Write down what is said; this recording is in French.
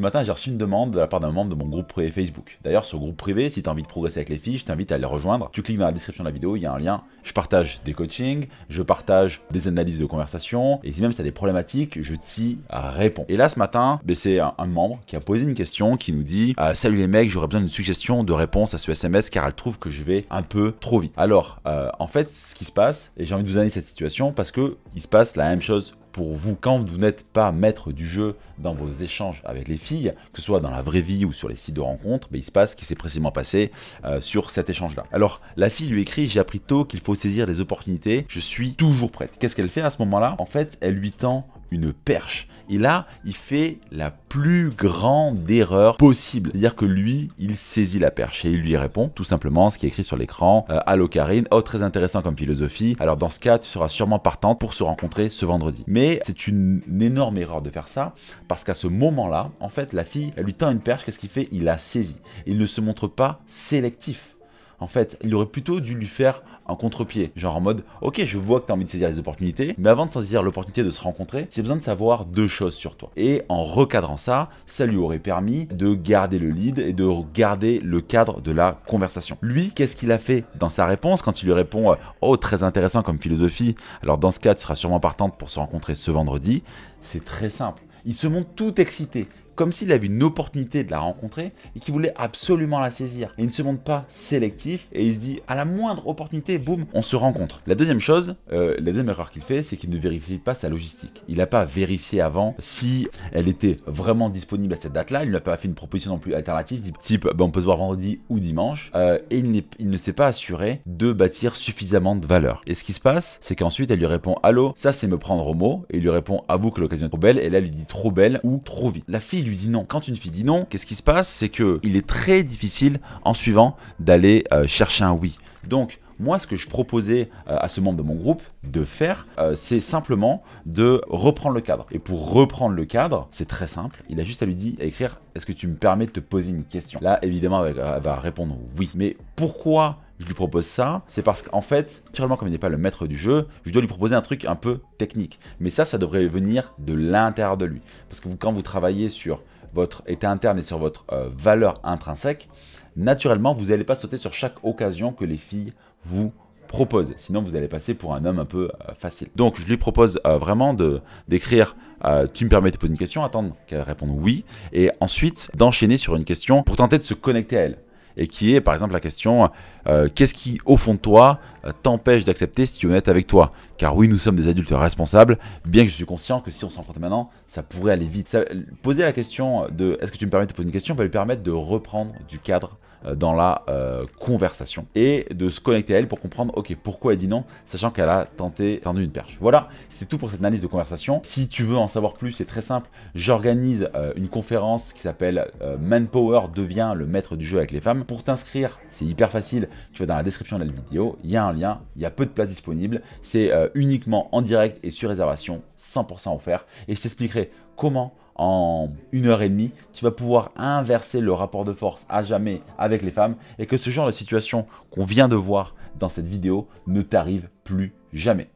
Ce matin, j'ai reçu une demande de la part d'un membre de mon groupe privé Facebook. D'ailleurs, ce groupe privé, si tu as envie de progresser avec les fiches, je t'invite à les rejoindre. Tu cliques dans la description de la vidéo, il y a un lien. Je partage des coachings, je partage des analyses de conversation, et si même ça tu as des problématiques, je t'y réponds. Et là, ce matin, ben, c'est un, membre qui a posé une question qui nous dit euh, Salut les mecs, j'aurais besoin d'une suggestion de réponse à ce SMS car elle trouve que je vais un peu trop vite. Alors, euh, en fait, ce qui se passe, et j'ai envie de vous donner cette situation parce que il se passe la même chose pour vous quand vous n'êtes pas maître du jeu dans vos échanges avec les filles, que ce soit dans la vraie vie ou sur les sites de rencontres, mais il se passe ce qui s'est précisément passé euh, sur cet échange-là. Alors, la fille lui écrit J'ai appris tôt qu'il faut saisir les opportunités, je suis toujours prête. Qu'est-ce qu'elle fait à ce moment-là En fait, elle lui tend une perche. Et là, il fait la plus grande erreur possible. C'est-à-dire que lui, il saisit la perche et il lui répond tout simplement ce qui est écrit sur l'écran. Euh, Allô Karine, oh très intéressant comme philosophie. Alors dans ce cas, tu seras sûrement partante pour se rencontrer ce vendredi. Mais c'est une, énorme erreur de faire ça parce qu'à ce moment-là, en fait, la fille, elle lui tend une perche. Qu'est-ce qu'il fait Il la saisit. Il ne se montre pas sélectif. En fait, il aurait plutôt dû lui faire un contre-pied. Genre en mode, ok, je vois que tu as envie de saisir les opportunités, mais avant de saisir l'opportunité de se rencontrer, j'ai besoin de savoir deux choses sur toi. Et en recadrant ça, ça lui aurait permis de garder le lead et de garder le cadre de la conversation. Lui, qu'est-ce qu'il a fait dans sa réponse quand il lui répond, euh, oh, très intéressant comme philosophie, alors dans ce cas, tu seras sûrement partante pour se rencontrer ce vendredi C'est très simple. Il se montre tout excité comme s'il avait une opportunité de la rencontrer et qu'il voulait absolument la saisir. Il ne se montre pas sélectif et il se dit à la moindre opportunité, boum, on se rencontre. La deuxième chose, euh, la deuxième erreur qu'il fait, c'est qu'il ne vérifie pas sa logistique. Il n'a pas vérifié avant si elle était vraiment disponible à cette date-là. Il n'a pas fait une proposition non plus alternative, type, ben, on peut se voir vendredi ou dimanche. Euh, et il, ne s'est pas assuré de bâtir suffisamment de valeur. Et ce qui se passe, c'est qu'ensuite, elle lui répond Allô, ça c'est me prendre au mot. Et il lui répond Avoue que l'occasion est trop belle. Et là, elle lui dit Trop belle ou trop vite. La fille lui dit non. Quand une fille dit non, qu'est-ce qui se passe C'est que il est très difficile en suivant d'aller euh, chercher un oui. Donc moi, ce que je proposais euh, à ce membre de mon groupe de faire, euh, c'est simplement de reprendre le cadre. Et pour reprendre le cadre, c'est très simple. Il a juste à lui dire, à écrire, est-ce que tu me permets de te poser une question Là, évidemment, elle va répondre oui. Mais pourquoi je lui propose ça, c'est parce qu'en fait, naturellement, comme il n'est pas le maître du jeu, je dois lui proposer un truc un peu technique. Mais ça, ça devrait venir de l'intérieur de lui. Parce que quand vous travaillez sur votre état interne et sur votre euh, valeur intrinsèque, naturellement, vous n'allez pas sauter sur chaque occasion que les filles vous proposent. Sinon, vous allez passer pour un homme un peu euh, facile. Donc, je lui propose euh, vraiment de d'écrire Tu me permets de poser une question », attendre qu'elle réponde « oui », et ensuite d'enchaîner sur une question pour tenter de se connecter à elle et qui est par exemple la question euh, qu'est-ce qui au fond de toi euh, t'empêche d'accepter si tu es honnête avec toi Car oui, nous sommes des adultes responsables, bien que je suis conscient que si on s'enfonce maintenant, ça pourrait aller vite. poser la question de est-ce que tu me permets de poser une question va lui permettre de reprendre du cadre euh, dans la euh, conversation et de se connecter à elle pour comprendre, ok, pourquoi elle dit non, sachant qu'elle a tenté, tendu une perche. Voilà, c'était tout pour cette analyse de conversation. Si tu veux en savoir plus, c'est très simple. J'organise euh, une conférence qui s'appelle Manpower devient le maître du jeu avec les femmes. Pour t'inscrire, c'est hyper facile. Tu vas dans la description de la vidéo, il y a un lien, il y a peu de places disponibles. C'est uniquement en direct et sur réservation, 100% offert. Et je t'expliquerai comment en une heure et demie, tu vas pouvoir inverser le rapport de force à jamais avec les femmes et que ce genre de situation qu'on vient de voir dans cette vidéo ne t'arrive plus jamais.